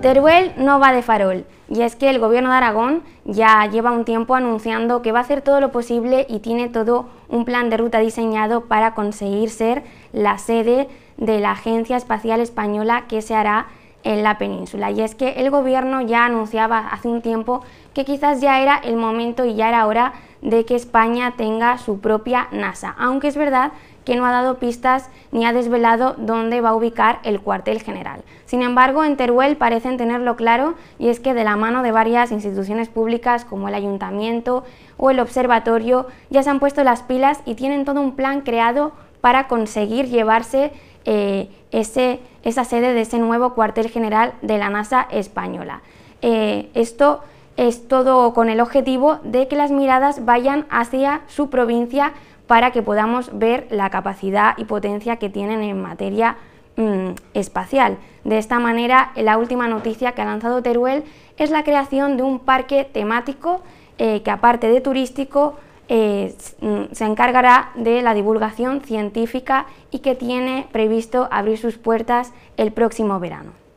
Teruel no va de farol, y es que el gobierno de Aragón ya lleva un tiempo anunciando que va a hacer todo lo posible y tiene todo un plan de ruta diseñado para conseguir ser la sede de la Agencia Espacial Española que se hará en la península. Y es que el gobierno ya anunciaba hace un tiempo que quizás ya era el momento y ya era hora de que España tenga su propia NASA, aunque es verdad que no ha dado pistas ni ha desvelado dónde va a ubicar el cuartel general. Sin embargo, en Teruel parecen tenerlo claro y es que de la mano de varias instituciones públicas como el ayuntamiento o el observatorio ya se han puesto las pilas y tienen todo un plan creado para conseguir llevarse eh, esa sede de ese nuevo cuartel general de la NASA española. Eh, esto es todo con el objetivo de que las miradas vayan hacia su provincia para que podamos ver la capacidad y potencia que tienen en materia mm, espacial. De esta manera, la última noticia que ha lanzado Teruel es la creación de un parque temático eh, que aparte de turístico, eh, mm, se encargará de la divulgación científica y que tiene previsto abrir sus puertas el próximo verano.